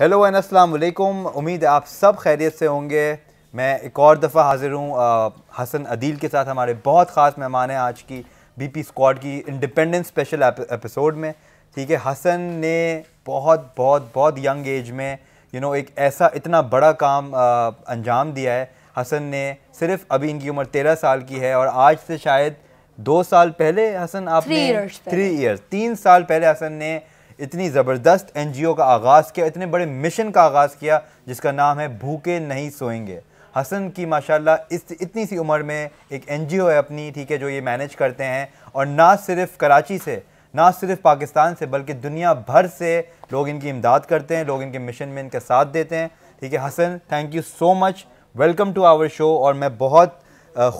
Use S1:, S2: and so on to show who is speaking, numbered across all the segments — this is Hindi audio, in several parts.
S1: हेलो एंड अस्सलाम वालेकुम उम्मीद आप सब खैरियत से होंगे मैं एक और दफ़ा हाज़िर हूँ हसन अदील के साथ हमारे बहुत ख़ास मेहमान हैं आज की बीपी स्क्वाड की इंडिपेंडेंस स्पेशल एपिसोड में ठीक है हसन ने बहुत बहुत बहुत यंग एज में यू नो एक ऐसा इतना बड़ा काम अंजाम दिया है हसन ने सिर्फ अभी इनकी उम्र तेरह साल की है और आज से शायद दो साल पहले हसन आपने थ्री ईयर्स तीन साल पहले हसन ने इतनी ज़बरदस्त एनजीओ का आगाज़ किया इतने बड़े मिशन का आगाज़ किया जिसका नाम है भूखे नहीं सोएंगे हसन की माशाल्लाह इस इतनी सी उम्र में एक एनजीओ है अपनी ठीक है जो ये मैनेज करते हैं और ना सिर्फ कराची से ना सिर्फ पाकिस्तान से बल्कि दुनिया भर से लोग इनकी इमदाद करते हैं लोग इनके मिशन में इनका साथ देते हैं ठीक है Hasan thank you so much welcome to our show और मैं बहुत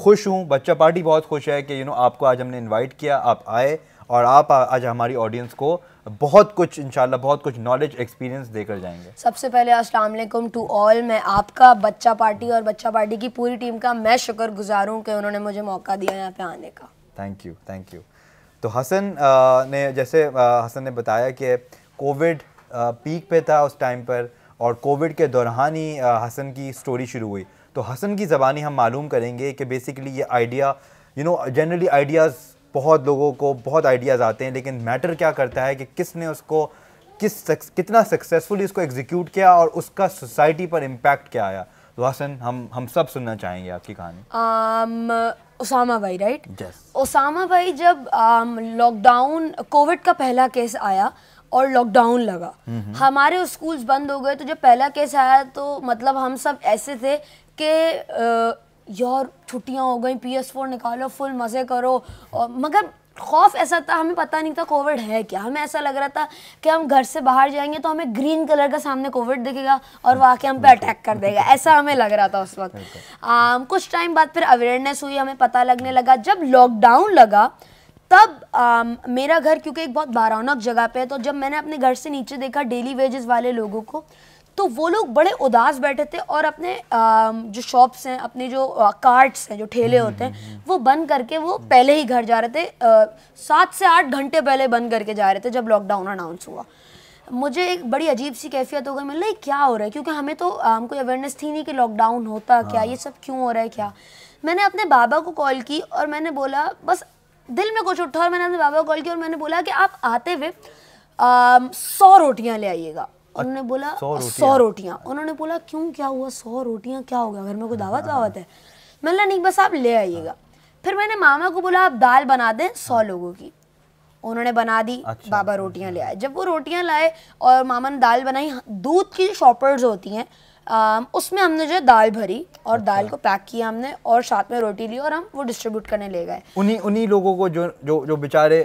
S1: खुश हूँ बच्चा पार्टी बहुत खुश है कि यू नो आपको आज हमने इन्वाइट किया आप आए और आप आज हमारी ऑडियंस को बहुत कुछ इंशाल्लाह बहुत कुछ नॉलेज एक्सपीरियंस देकर जाएंगे
S2: सबसे पहले अस्सलाम वालेकुम टू ऑल मैं आपका बच्चा पार्टी और बच्चा पार्टी की पूरी टीम का मैं शुक्र गुजार हूँ कि उन्होंने मुझे मौका दिया यहाँ पे आने का
S1: थैंक यू थैंक यू तो हसन ने जैसे हसन ने बताया कि कोविड पीक पे था उस टाइम पर और कोविड के दौरान ही हसन की स्टोरी शुरू हुई तो हसन की ज़बानी हम मालूम करेंगे कि बेसिकली ये idea you know generally ideas बहुत लोगों को बहुत आइडियाज़ आते हैं लेकिन मैटर क्या करता है कि किसने उसको किस सक्स, कितना सक्सेसफुली उसको एग्जीक्यूट किया और उसका सोसाइटी पर इम्पैक्ट क्या आया रोशन तो हम हम सब सुनना चाहेंगे आपकी कहानी
S2: um, उसामा भाई राइट yes. उसामा भाई जब लॉकडाउन um, कोविड का पहला केस आया और लॉकडाउन लगा हमारे स्कूल्स बंद हो गए तो जब पहला केस आया तो मतलब हम सब ऐसे थे कि uh, यार छुट्टियाँ हो गई पी एस फोर निकालो फुल मज़े करो और मगर खौफ ऐसा था हमें पता नहीं था कोविड है क्या हमें ऐसा लग रहा था कि हम घर से बाहर जाएंगे तो हमें ग्रीन कलर का सामने कोविड दिखेगा और वहाँ के हम पे अटैक कर देगा ऐसा हमें लग रहा था उस वक्त आम, कुछ टाइम बाद फिर अवेयरनेस हुई हमें पता लगने लगा जब लॉकडाउन लगा तब आम, मेरा घर क्योंकि एक बहुत बारौनक जगह पे है तो जब मैंने अपने घर से नीचे देखा डेली वेजेस वाले लोगों को तो वो लोग बड़े उदास बैठे थे और अपने जो शॉप्स हैं अपने जो कार्ट्स हैं जो ठेले हम्म, होते हैं हम्म, हम्म। वो बंद करके वो पहले ही घर जा रहे थे सात से आठ घंटे पहले बंद करके जा रहे थे जब लॉकडाउन अनाउंस हुआ मुझे एक बड़ी अजीब सी कैफियत हो गई मतलब क्या हो रहा है क्योंकि हमें तो हमको कोई अवेयरनेस थी नहीं कि लॉकडाउन होता क्या हाँ। ये सब क्यों हो रहा है क्या मैंने अपने बाबा को कॉल की और मैंने बोला बस दिल में कुछ उठा और मैंने अपने बाबा को कॉल किया और मैंने बोला कि आप आते हुए सौ रोटियाँ ले आइएगा अच्छा, उन्होंने बोला सौ रोटियाँ उन्होंने बोला क्यों क्या हुआ सौ रोटियाँ क्या हो गया घर में कोई दावत वावत है मतलब नहीं बस आप ले आइएगा फिर मैंने मामा को बोला आप दाल बना दें सौ हाँ। लोगों की उन्होंने बना दी अच्छा, बाबा रोटियां अच्छा। ले आए जब वो रोटियां लाए और मामा ने दाल बनाई दूध की जो शॉपर्स होती हैं उसमें हमने जो दाल भरी और अच्छा। दाल को पैक किया हमने और साथ में रोटी ली और हम वो डिस्ट्रीब्यूट करने ले गए
S1: उन्हीं उन्हीं लोगों को जो जो जो बेचारे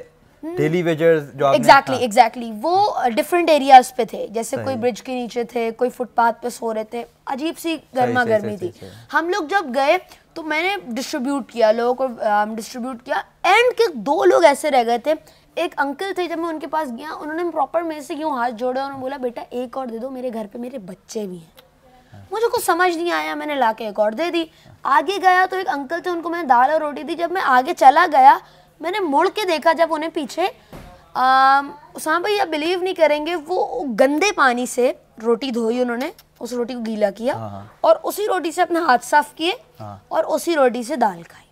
S1: डेली एग्जैक्टली
S2: एग्जैक्टली वो डिफरेंट एरियाज पे थे जैसे कोई ब्रिज के नीचे थे कोई फुटपाथ पे सो रहे थे अजीब सी गर्मा गर्मी थी हम लोग जब गए तो मैंने डिस्ट्रीब्यूट किया लोगों को डिस्ट्रीब्यूट किया एंड के दो लोग ऐसे रह गए थे एक अंकल थे जब मैं उनके पास गया उन्होंने प्रॉपर मेरे से क्यों हाथ जोड़े उन्होंने बोला बेटा एक और दे दो मेरे घर पे मेरे बच्चे भी हैं मुझे कुछ समझ नहीं आया मैंने ला एक और दे दी आगे गया तो एक अंकल थे उनको मैंने दाल और रोटी दी जब मैं आगे चला गया मैंने मुड़ के देखा जब उन्हें पीछे उसामा भाई आप बिलीव नहीं करेंगे वो गंदे पानी से रोटी धोई उन्होंने उस रोटी को गीला किया हाँ, हाँ। और उसी रोटी से अपने हाथ साफ किए हाँ। और उसी रोटी से दाल खाई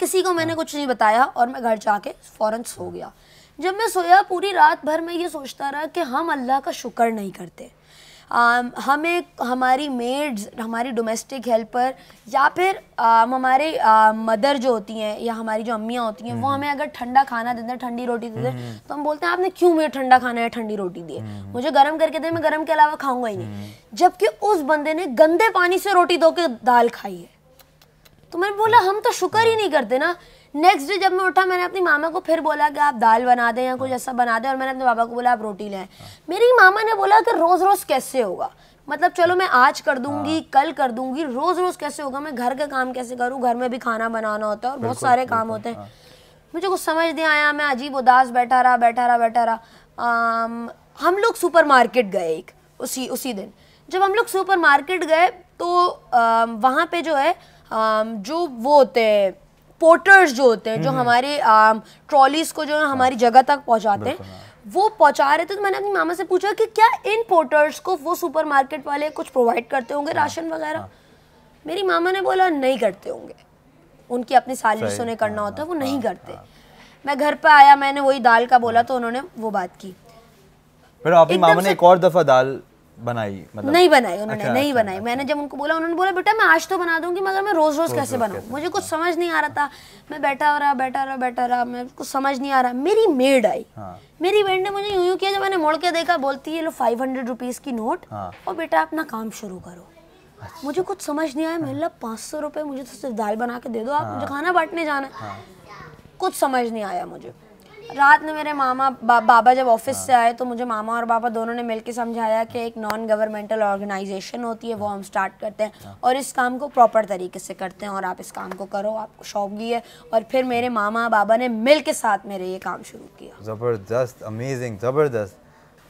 S2: किसी को मैंने कुछ नहीं बताया और मैं घर जाके फ़ौरन सो गया जब मैं सोया पूरी रात भर मैं ये सोचता रहा कि हम अल्लाह का शुक्र नहीं करते Um, हमें हमारी मेड्स हमारी डोमेस्टिक हेल्पर या फिर हम um, हमारे मदर um, जो होती हैं या हमारी जो अम्मियाँ होती हैं वो हम्म। हमें अगर ठंडा खाना देते हैं ठंडी रोटी देते हैं हम्म। तो हम बोलते हैं आपने क्यों मुझे ठंडा खाना है ठंडी रोटी दी है हम्म। मुझे गर्म करके दे मैं गर्म के अलावा खाऊंगा ही नहीं जबकि उस बंदे ने गंदे पानी से रोटी धो के दाल खाई है तो मैंने बोला हम तो शुक्र ही हाँ। नहीं करते ना नेक्स्ट डे जब मैं उठा मैंने अपनी मामा को फिर बोला कि आप दाल बना दें या कुछ हाँ। ऐसा बना दें और मैंने अपने पापा को बोला आप रोटी लें मेरी मामा ने बोला कि रोज़ रोज़ कैसे होगा मतलब चलो मैं आज कर दूंगी हाँ। कल कर दूंगी रोज़ रोज़ कैसे होगा मैं घर का काम कैसे करूँ घर में भी खाना बनाना होता है और बहुत सारे काम होते हैं हाँ। मुझे कुछ समझ नहीं आया मैं अजीब उदास बैठा रहा बैठा रहा बैठा रहा हम लोग मार्केट गए एक उसी उसी दिन जब हम लोग मार्केट गए तो वहाँ पे जो है जो वो होते हैं पोर्टर्स जो होते हैं जो हमारे ट्रॉलीज को जो है हमारी हाँ। जगह तक पहुँचाते हैं हाँ। वो पहुंचा रहे थे तो मैंने अपनी मामा से पूछा कि क्या इन पोर्टर्स को वो सुपरमार्केट वाले कुछ प्रोवाइड करते होंगे हाँ, राशन वगैरह मेरी मामा ने बोला नहीं करते होंगे उनकी अपनी सैलरी से उन्हें करना होता है वो नहीं करते मैं घर पर आया मैंने वही दाल का बोला तो उन्होंने वो बात की
S1: फिर आपकी मामा ने एक और दफ़ा दाल बनाई मतलब नहीं बनाई उन्होंने अच्छा, नहीं अच्छा,
S2: बनाई अच्छा, मैंने जब उनको बोला उन्होंने बोला बेटा मैं आज तो बना दूंगी मगर मैं रोज रोज कैसे बनाऊँ मुझे कुछ समझ नहीं आ रहा था मैं बैठा रहा बैठा रहा बैठा रहा मैं कुछ समझ नहीं आ रहा मेरी मेड आई हाँ। मेरी मेड ने मुझे यूं यूं किया जब मैंने मोड़ के देखा बोलती है लो फाइव हंड्रेड रुपीज की नोट हाँ। और बेटा अपना काम शुरू करो अच्छा। मुझे कुछ समझ नहीं आया मेरे पाँच सौ रुपये मुझे तो सिर्फ दाल बना के दे दो आप हाँ। मुझे खाना बांटने जाना कुछ समझ नहीं आया मुझे रात में मेरे मामा बा, बाबा जब ऑफिस से आए तो मुझे मामा और बाबा दोनों ने मिलकर समझाया कि एक नॉन गवर्नमेंटल ऑर्गेनाइजेशन होती है वो हम स्टार्ट करते हैं हाँ। और इस काम को प्रॉपर तरीके से करते हैं और आप इस काम को करो आपको शौक भी है और फिर मेरे मामा बाबा ने मिल के साथ मेरे ये काम शुरू किया
S1: ज़बरदस्त अमेजिंग ज़बरदस्त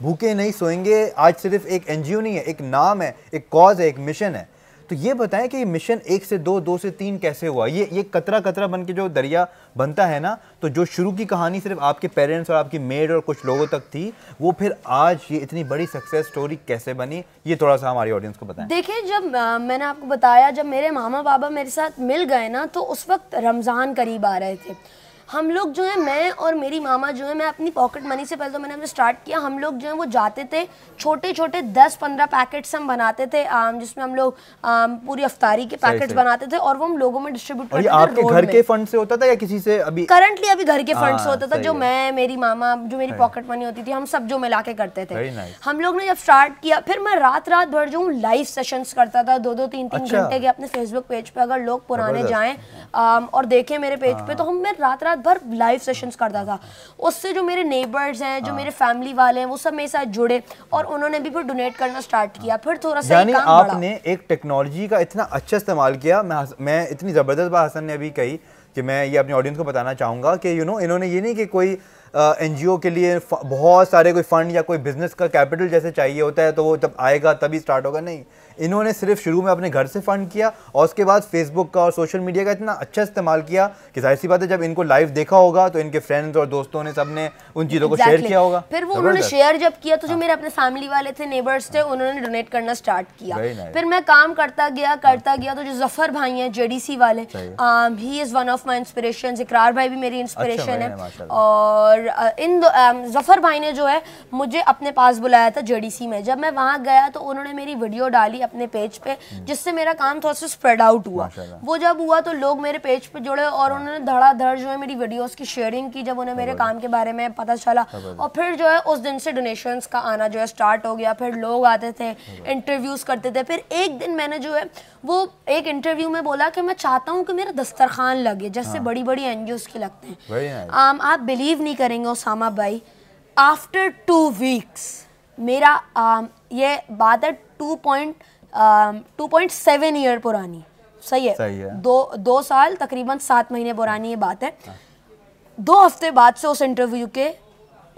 S1: भूखे नहीं सोएंगे आज सिर्फ एक एन नहीं है एक नाम है एक कॉज है एक मिशन है तो ये बताएं कि ये मिशन एक से दो दो से तीन कैसे हुआ ये ये कतरा कतरा बन के जो दरिया बनता है ना तो जो शुरू की कहानी सिर्फ आपके पेरेंट्स और आपकी मेड और कुछ लोगों तक थी वो फिर आज ये इतनी बड़ी सक्सेस स्टोरी कैसे बनी ये थोड़ा सा हमारी ऑडियंस को बताएं
S2: देखिए जब आ, मैंने आपको बताया जब मेरे मामा बाबा मेरे साथ मिल गए ना तो उस वक्त रमज़ान करीब आ रहे थे हम लोग जो है मैं और मेरी मामा जो है मैं अपनी पॉकेट मनी से पहले तो मैंने स्टार्ट किया हम लोग जो है वो जाते थे छोटे छोटे दस पंद्रह पैकेट्स हम बनाते थे जिसमें हम लोग पूरी अफ्तारी के पैकेट्स बनाते थे और वो हम लोगों में डिस्ट्रीब्यूट करते थे घर के
S1: फंड से होता था या किसी से अभी
S2: करंटली अभी घर के फंड हाँ, से होता था जो मैं मेरी मामा जो मेरी पॉकेट हाँ। मनी होती थी हम सब जो मिला के करते थे हम लोग ने जब स्टार्ट किया फिर मैं रात रात भर जो हूँ लाइव सेशन करता था दो दो तीन तीन अच्छा। घंटे के अपने फेसबुक पेज पे अगर लोग पुराने जाए और देखे मेरे पेज पे हाँ। तो हम मैं रात रात भर लाइव सेशंस करता था उससे जो मेरे नेबर्स हैं जो हाँ। मेरे फैमिली वाले हैं वो सब मेरे साथ जुड़े और उन्होंने भी फिर डोनेट करना स्टार्ट किया फिर थोड़ा सा यानी आपने
S1: एक टेक्नोलॉजी का इतना अच्छा इस्तेमाल किया मैं मैं इतनी ज़बरदस्त बात हसन ने अभी कही कि मैं ये अपने ऑडियंस को बताना चाहूँगा कि यू नो इन्होंने ये नहीं कि कोई एन uh, के लिए बहुत सारे कोई फ़ंड या कोई बिज़नेस का कैपिटल जैसे चाहिए होता है तो वो जब आएगा तभी स्टार्ट होगा नहीं इन्होंने सिर्फ शुरू में अपने घर से फंड किया और उसके बाद फेसबुक का और सोशल मीडिया का इतना अच्छा इस्तेमाल किया कि जाहिर सी बात है जब इनको लाइव देखा होगा तो इनके फ्रेंड्स और दोस्तों ने सबने उन चीज़ों को शेयर किया होगा फिर वो उन्होंने शेयर
S2: जब किया तो जो हाँ। मेरे अपने फैमिली वाले थे नेबर्स थे उन्होंने डोनेट करना स्टार्ट किया फिर मैं काम करता गया करता गया तो जो जफर भाई है जेडीसी वाले ही is one of my inspiration Ikrar भाई भी मेरी इंस्पिरेशन अच्छा है और इन जफर भाई ने जो है मुझे अपने पास बुलाया था जेडीसी में जब मैं वहां गया तो उन्होंने मेरी वीडियो डाली अपने पेज पे जिससे मेरा काम थोड़ा सा स्प्रेड आउट हुआ वो जब हुआ तो लोग मेरे पेज पे जुड़े और हाँ। उन्होंने धड़ाधड़ जो है मेरी वीडियोस की शेयरिंग की जब उन्हें मेरे काम के बारे में पता चला और फिर जो है उस दिन से डोनेशंस का आना जो है स्टार्ट हो गया फिर लोग आते थे इंटरव्यूज़ करते थे फिर एक दिन मैंने जो है वो एक इंटरव्यू में बोला कि मैं चाहता हूँ कि मेरा दस्तरखान लगे जैसे बड़ी बड़ी एन के लगते हैं आप बिलीव नहीं करेंगे ओसामा भाई आफ्टर टू वीक्स मेरा आ, ये बात है two point two point seven year पुरानी सही है सही है दो दो साल तकरीबन सात महीने पुरानी ये बात है दो हफ्ते बाद से उस इंटरव्यू के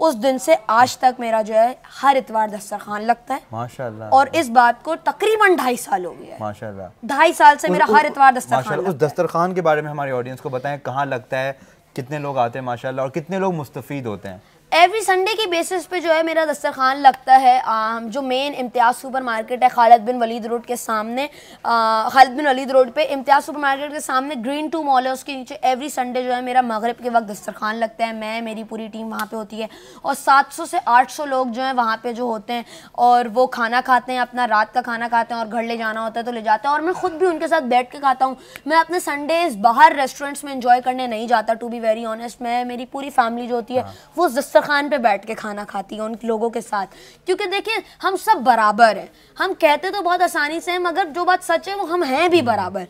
S2: उस दिन से आज तक मेरा जो है हर इतवार दस्तरखान लगता है
S1: माशाल्लाह और इस
S2: बात को तकरीबन ढाई साल हो गया माशाल्लाह ढाई साल से मेरा उस, हर इतवार दस्तरखान उस
S1: दस्तरखान के बारे में हमारे ऑडियंस को बताएं कहाँ लगता है कितने लोग आते हैं माशाल्लाह और कितने लोग मुस्तफ़ीद होते हैं
S2: एवरी संडे की बेसिस पे जो है मेरा दस्तरखान लगता है आ, जो मेन इम्तियाज़ सुपर मार्केट है खालिद बिन वलीद रोड के सामने खालिद बिन वलीद रोड पे इम्तियाज़ सुपर मार्केट के सामने ग्रीन टू मॉल है उसके नीचे एवरी संडे जो है मेरा मगरब के वक्त दस्तरखान लगता है मैं मेरी पूरी टीम वहाँ पर होती है और सात से आठ लोग जो हैं वहाँ पर जो होते हैं और वो खाना खाते हैं अपना रात का खाना खाते हैं और घर ले जाना होता है तो ले जाते हैं और मैं ख़ुद भी उनके साथ बैठ के खाता हूँ मैं अपने संडेज़ बाहर रेस्टोरेंट्स में इंजॉय करने नहीं जाता टू बी वेरी ऑनेस्ट मैं मेरी पूरी फैमिली जो होती है हाँ। वो दस्तर दस्तरखान पे बैठ के खाना खाती है उन लोगों के साथ क्योंकि देखिए हम सब बराबर हैं हम कहते तो बहुत आसानी से हैं मगर जो बात सच है वो हम हैं भी बराबर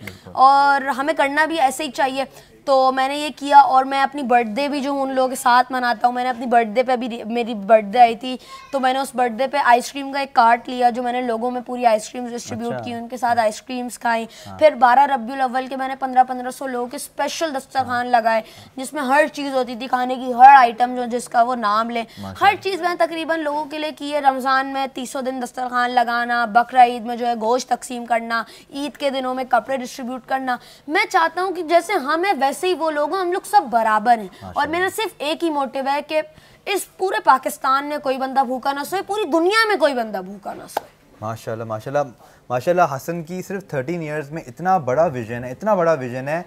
S2: और हमें करना भी ऐसे ही चाहिए तो मैंने ये किया और मैं अपनी बर्थडे भी जो उन लोगों के साथ मनाता हूँ मैंने अपनी बर्थडे पे अभी मेरी बर्थडे आई थी तो मैंने उस बर्थडे पे आइसक्रीम का एक कार्ट लिया जो मैंने लोगों में पूरी आइसक्रीम डिस्ट्रीब्यूट अच्छा। की उनके साथ आइसक्रीम्स हाँ। खाई हाँ। फिर बारह रबी अव्वल के मैंने पंद्रह पंद्रह सौ लोगों के स्पेशल दस्तरखान हाँ। लगाए जिसमें हर चीज़ होती थी खाने की हर आइटम जो जिसका वो नाम लें हर चीज़ मैंने तकरीबन लोगों के लिए की है रमज़ान में तीसों दिन दस्तरखान लगाना बकरा ईद में जो है गोश्त तकसीम करना ईद के दिनों में कपड़े डिस्ट्रीब्यूट करना मैं चाहता हूँ कि जैसे हमें जैसे ही वो लोग हम लोग सब बराबर हैं और मेरा सिर्फ एक ही मोटिव है कि इस पूरे पाकिस्तान में कोई बंदा भूखा ना सोए पूरी दुनिया में कोई बंदा भूखा ना सोए
S1: माशाल्लाह माशाल्लाह माशाल्लाह हसन की सिर्फ थर्टीन ईयर्स में इतना बड़ा विजन है इतना बड़ा विजन है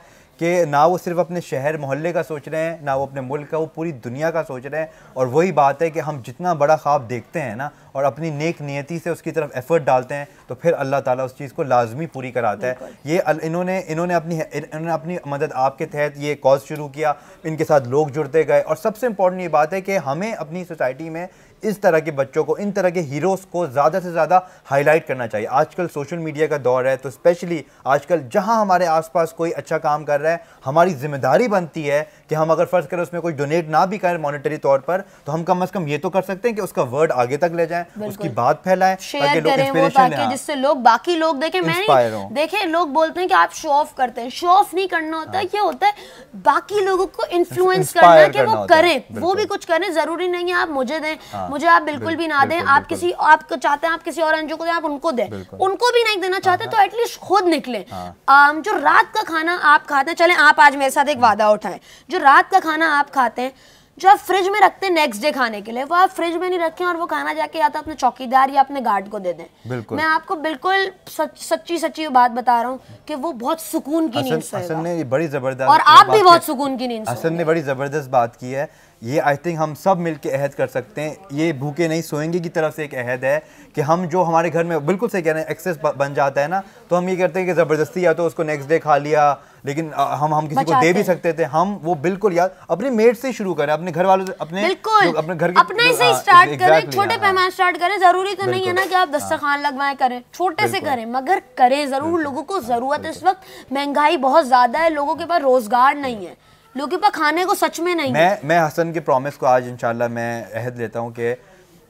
S1: कि ना वो सिर्फ अपने शहर मोहल्ले का सोच रहे हैं ना वो अपने मुल्क का वो पूरी दुनिया का सोच रहे हैं और वही बात है कि हम जितना बड़ा ख्वाब देखते हैं ना और अपनी नेक नियति से उसकी तरफ एफ़र्ट डालते हैं तो फिर अल्लाह ताला उस चीज़ को लाजमी पूरी कराता है ये इन्होंने इन्होंने अपनी इन्होंने अपनी मदद आपके तहत ये कॉज शुरू किया इनके साथ लोग जुड़ते गए और सबसे इम्पोर्टेंट ये बात है कि हमें अपनी सोसाइटी में इस तरह के बच्चों को इन तरह के हीरोज़ को ज़्यादा से ज़्यादा हाईलाइट करना चाहिए आजकल सोशल मीडिया का दौर है तो स्पेशली आजकल जहाँ हमारे आसपास कोई अच्छा काम कर रहा है हमारी जिम्मेदारी बनती है कि हम अगर फ़र्ज़ करें उसमें कोई डोनेट ना भी करें मॉनिटरी तौर पर तो हम कम अज़ कम ये तो कर सकते हैं कि उसका वर्ड आगे तक ले जाएं उसकी बात फैलाएं ताकि लोग इंस्पिरेशन लें जिससे
S2: लोग बाकी लोग देखें मैं देखें लोग बोलते हैं कि आप शो ऑफ करते हैं शो ऑफ नहीं करना होता हाँ। ये होता है बाकी लोगों को इन्फ्लुएंस करना है कि वो करें वो भी कुछ करें ज़रूरी नहीं है आप मुझे दें हाँ। मुझे आप बिल्कुल भी ना दें आप किसी आप चाहते हैं आप किसी और एनजीओ को दें आप उनको दें उनको भी नहीं देना चाहते हाँ, तो एटलीस्ट हाँ। खुद निकले हाँ। जो रात का खाना आप खाते हैं चले आप आज मेरे साथ एक वादा उठाएं जो रात का खाना आप खाते हैं जो आप फ्रिज में रखते हैं नेक्स्ट डे खाने के लिए वो आप फ्रिज में नहीं रखें और वो खाना जाके या तो अपने चौकीदार या अपने गार्ड को दे दें मैं आपको बिल्कुल सच, सच्ची सच्ची बात बता रहा हूँ कि वो बहुत सुकून की नींद
S1: ने बड़ी जबरदस्त और आप भी बहुत
S2: सुकून की नींद
S1: ने बड़ी जबरदस्त बात की है ये आई थिंक हम सब मिल के अहद कर सकते हैं ये भूखे नहीं सोएंगे की तरफ से एक अहद है कि हम जो हमारे घर में बिल्कुल सही कह रहे हैं एक्सेस बन जाता है ना तो हम ये करते हैं कि ज़बरदस्ती या तो उसको नेक्स्ट डे खा लिया लेकिन हम हम किसी को दे भी सकते थे हम वो बिल्कुल याद अपने मेड से शुरू करें अपने घर वालों से अपने अपने घर के अपने से स्टार्ट हाँ, करें हाँ, छोटे हाँ। पैमाने
S2: स्टार्ट करें जरूरी तो नहीं है ना कि आप दस्तरखान लगवाएं करें छोटे से करें मगर करें जरूर लोगों को जरूरत है इस वक्त महंगाई बहुत ज्यादा है लोगों के पास रोजगार नहीं है लोगों पर खाने को सच में नहीं मैं
S1: मैं हसन के प्रॉमिस को आज इंशाल्लाह मैं अहद लेता हूँ कि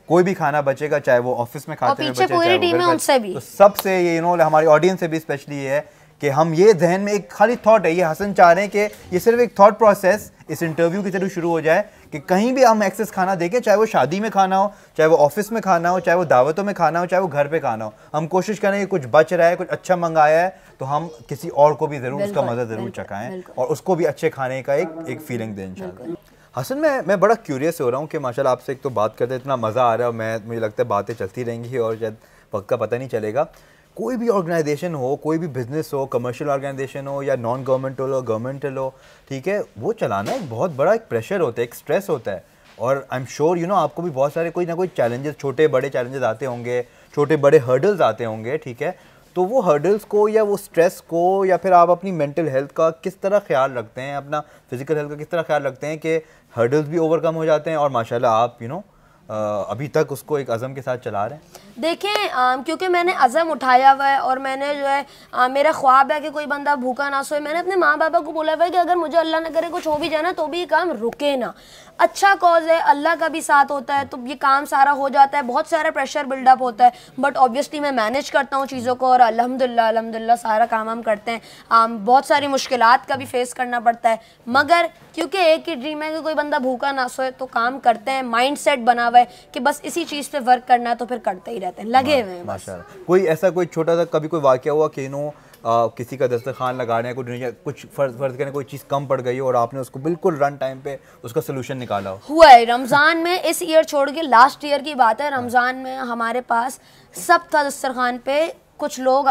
S1: कोई भी खाना बचेगा चाहे वो ऑफिस में खाते पीछे पूरी टीम है उनसे भी तो सबसे ये यू नो हमारी ऑडियंस से भी स्पेशली ये है कि हम ये जहन में एक खाली थॉट है ये हसन चाह रहे हैं कि ये सिर्फ एक थॉट प्रोसेस इस इंटरव्यू के जरूर शुरू हो जाए कि कहीं भी हम एक्सेस खाना देखें चाहे वो शादी में खाना हो चाहे वो ऑफिस में खाना हो चाहे वो दावतों में खाना हो चाहे वो घर पे खाना हो हम कोशिश करें कि कुछ बच रहा है कुछ अच्छा मंगाया है तो हम किसी और को भी ज़रूर उसका मज़ा ज़रूर चखाएँ और उसको भी अच्छे खाने का एक एक फीलिंग दें इन हसन मैं मैं बड़ा क्यूरियस हो रहा हूँ कि माशाल्लाह आपसे एक तो बात करते इतना मज़ा आ रहा है मैं मुझे लगता है बातें चलती रहेंगी और शायद वक्त का पता नहीं चलेगा कोई भी ऑर्गेनाइजेशन हो कोई भी बिजनेस हो कमर्शियल ऑर्गेनाइजेशन हो या नॉन गवर्नमेंटल हो गवर्नमेंटल हो ठीक है वो चलाना एक बहुत बड़ा एक प्रेशर होता है एक स्ट्रेस होता है और I am sure you know आपको भी बहुत सारे कोई ना कोई चैलेंजेस छोटे बड़े चैलेंजेस आते होंगे छोटे बड़े हर्डल्स आते होंगे ठीक है तो वो हर्डल्स को या वो स्ट्रेस को या फिर आप अपनी मेंटल हेल्थ का किस तरह ख्याल रखते हैं अपना फिजिकल हेल्थ का किस तरह ख्याल रखते हैं कि हर्डल्स भी ओवरकम हो जाते हैं और माशाल्लाह आप यू you नो know, अभी तक उसको एक अज़म के साथ चला रहे हैं
S2: देखें क्योंकि मैंने अज़म उठाया हुआ है और मैंने जो है आ, मेरा ख्वाब है कि कोई बंदा भूखा ना सोए मैंने अपने माँ बापा को बोला हुआ है कि अगर मुझे अल्लाह ना करे कुछ हो भी जाए ना तो भी ये काम रुके ना अच्छा कॉज है अल्लाह का भी साथ होता है तो ये काम सारा हो जाता है बहुत सारा प्रेशर बिल्डअप होता है बट ऑब्वियसली मैं मैनेज करता हूँ चीज़ों को और अलहमदिल्ला अलहमदिल्ला सारा काम हम करते हैं आम, बहुत सारी मुश्किल का भी फेस करना पड़ता है मगर क्योंकि एक ही ड्रीम है कि कोई बंदा भूखा ना सोए तो काम करते हैं माइंड बना हुआ है कि बस इसी चीज़ पे वर्क करना है तो फिर करते ही रहते हैं लगे
S1: हुए कोई ऐसा कोई छोटा सा कभी कोई वाक्य हुआ कि नो आ, किसी का दस्तरखान लगाने को कुछ फर्ज फर्ज करने कोई चीज़ कम पड़ गई हो और आपने उसको बिल्कुल रन टाइम पे उसका सोल्यूशन निकाला हो
S2: हुआ है रमज़ान में इस ईयर छोड़ के लास्ट ईयर की बात है रमज़ान में हमारे पास सब था दस्तरखान पे कुछ लोग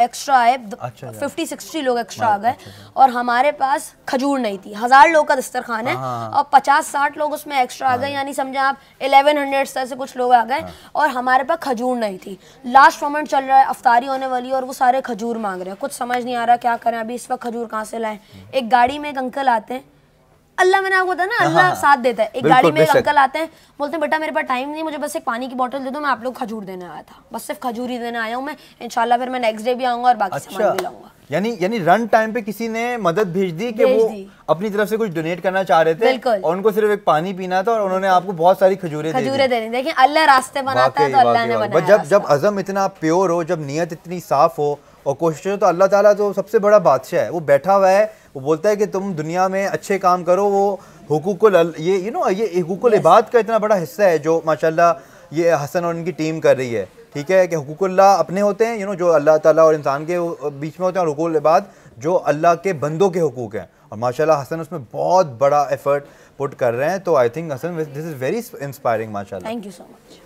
S2: एक्स्ट्रा आए फिफ्टी अच्छा सिक्सटी लोग एक्स्ट्रा हाँ, आ गए अच्छा, अच्छा। और हमारे पास खजूर नहीं थी हजार लोग का दस्तरखान है हाँ, हाँ। और पचास साठ लोग उसमें एक्स्ट्रा आ गए यानी समझा आप इलेवन हंड्रेड से कुछ लोग आ गए और हमारे पास खजूर नहीं थी लास्ट मोमेंट चल रहा है अफ्तारी होने वाली और वो सारे खजूर मांग रहे हैं कुछ समझ नहीं आ रहा क्या करें अभी इस वक्त खजूर कहाँ से लाएं एक गाड़ी में एक अंकल आते हैं अल्लाह मैंने आपको बताया ना अल्लाह हाँ, हाँ, हाँ। साथ देता है एक गाड़ी में अंकल आते हैं बोलते हैं बेटा मेरे पास टाइम नहीं मुझे बस एक पानी की बॉटल दे दो मैं आप लोग खजूर देने आया था बस सिर्फ खजूर ही देने आया हूँ मैं इंशाल्लाह फिर मैं नेक्स्ट डे भी आऊंगा और बाकी अच्छा। सामान भी लाऊंगा
S1: यानी यानी रन टाइम पे किसी ने मदद भेज दी कि वो अपनी तरफ से कुछ डोनेट करना चाह रहे थे और उनको सिर्फ एक पानी पीना था और उन्होंने आपको बहुत सारी खजूरें खजूरें
S2: दे दी देखिए अल्लाह रास्ते बनाता है तो अल्लाह ने बनाया जब
S1: जब अजम इतना प्योर हो जब नियत इतनी साफ हो और कोशिश तो अल्लाह ताला जो सबसे बड़ा बादशाह है वो बैठा हुआ है वो बोलता है कि तुम दुनिया में अच्छे काम करो वो हुकूक ये यू नो ये हुकूक इबाद का इतना बड़ा हिस्सा है जो माशाल्लाह ये हसन और उनकी टीम कर रही है ठीक है कि हुकूकुल्ला अपने होते हैं यू नो जो अल्लाह ताला और इंसान के बीच में होते हैं और हुकूल इबाद जो अल्लाह के बंदों के हकूक़ हैं और माशा हसन उसमें बहुत बड़ा एफर्ट पुट कर रहे हैं तो I think Hasan this is very inspiring माशा thank you so much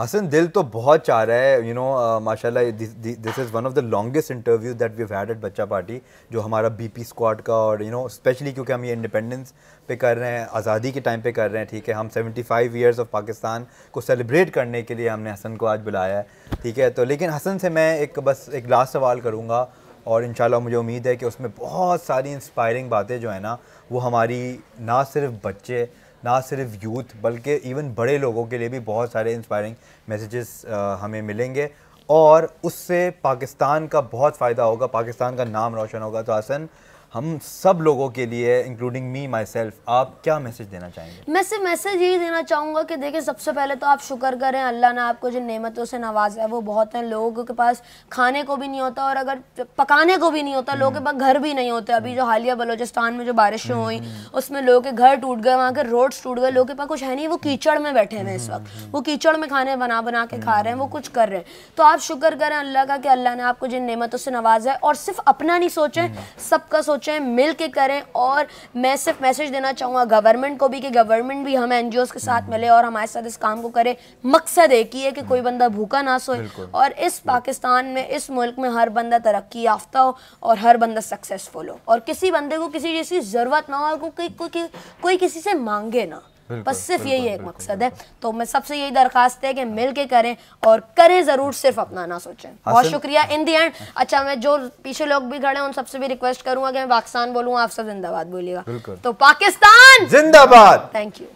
S1: Hasan दिल तो बहुत चाह रहा है यू नो uh, माशाल्लाह this is one of the longest interview that we had at Bachcha party जो हमारा बीपी स्क्वाड का और यू नो स्पेशली क्योंकि हम ये इंडिपेंडेंस पे कर रहे हैं आज़ादी के टाइम पे कर रहे हैं ठीक है हम 75 फाइव ईयर्स ऑफ पाकिस्तान को सेलिब्रेट करने के लिए हमने हसन को आज बुलाया है ठीक है तो लेकिन हसन से मैं एक बस एक लास्ट सवाल करूँगा और इन मुझे उम्मीद है कि उसमें बहुत सारी इंस्पायरिंग बातें जो है ना वो हमारी ना सिर्फ बच्चे ना सिर्फ यूथ बल्कि इवन बड़े लोगों के लिए भी बहुत सारे इंस्पायरिंग मैसेजेस हमें मिलेंगे और उससे पाकिस्तान का बहुत फ़ायदा होगा पाकिस्तान का नाम रोशन होगा तो आसन हम सब लोगों के लिए इंक्लूडिंग मी माई सेल्फ आप क्या मैसेज देना चाहेंगे
S2: मैं सिर्फ मैसेज यही देना चाहूँगा कि देखिए सबसे पहले तो आप शुक्र करें अल्लाह ने आपको जिन नेमतों से नवाजा है वो बहुत हैं लोगों के पास खाने को भी नहीं होता और अगर पकाने को भी नहीं होता लोगों के हम्म। पास घर भी नहीं होते अभी जो हालिया बलोचिस्तान में जो बारिशें हुई हम्म, हम्म। उसमें लोगों के घर टूट गए वहाँ के रोड्स टूट गए लोगों के पास कुछ है नहीं वो कीचड़ में बैठे हैं इस वक्त वो कीचड़ में खाने बना बना के खा रहे हैं वो कुछ कर रहे हैं तो आप शुक्र करें अल्लाह का कि अल्लाह ने आपको जिन नेमतों से नवाजा है और सिर्फ अपना नहीं सोचें सबका सोच सोचें मिल के करें और मैं सिर्फ मैसेज देना चाहूँगा गवर्नमेंट को भी कि गवर्नमेंट भी हम एन के साथ मिले और हमारे साथ इस काम को करे मकसद एक ही है कि कोई बंदा भूखा ना सोए और इस पाकिस्तान में इस मुल्क में हर बंदा तरक्की याफ्ता हो और हर बंदा सक्सेसफुल हो और किसी बंदे को किसी चीज़ की ज़रूरत ना हो और कोई कोई किसी से मांगे ना बस सिर्फ यही एक मकसद है तो मैं सबसे यही दरखास्त है कि मिल के करें और करें ज़रूर सिर्फ अपना ना सोचें बहुत शुक्रिया इन दी एंड अच्छा मैं जो पीछे लोग भी खड़े हैं उन सबसे भी रिक्वेस्ट करूंगा कि मैं पाकिस्तान बोलूँ आप सब जिंदाबाद बोलिएगा तो पाकिस्तान जिंदाबाद थैंक यू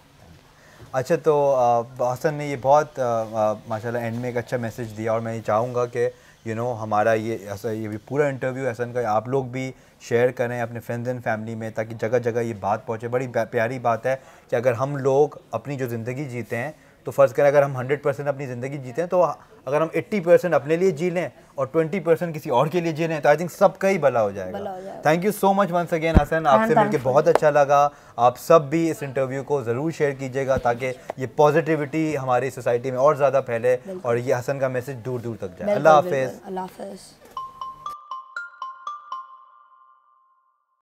S1: अच्छा तो हसन ने ये बहुत माशाल्लाह एंड में एक अच्छा मैसेज दिया और मैं ये चाहूँगा कि यू you नो know, हमारा ये ऐसा ये भी पूरा इंटरव्यू ऐसा का आप लोग भी शेयर करें अपने फ्रेंड्स एंड फैमिली में ताकि जगह जगह ये बात पहुँचे बड़ी प्यारी बात है कि अगर हम लोग अपनी जो ज़िंदगी जीते हैं तो फ़र्ज़ करें अगर हम 100 परसेंट अपनी ज़िंदगी जीते हैं तो अगर हम 80 परसेंट अपने लिए जी लें और 20 परसेंट किसी और के लिए जी लें तो आई थिंक सबका ही भला हो जाएगा thank you so much once again Hasan आपसे मिलकर बहुत अच्छा लगा आप सब भी इस इंटरव्यू को ज़रूर शेयर कीजिएगा ताकि ये पॉजिटिविटी हमारी सोसाइटी में और ज़्यादा फैले और ये हसन का मैसेज दूर दूर तक जाए अल्लाह
S2: हाफिज़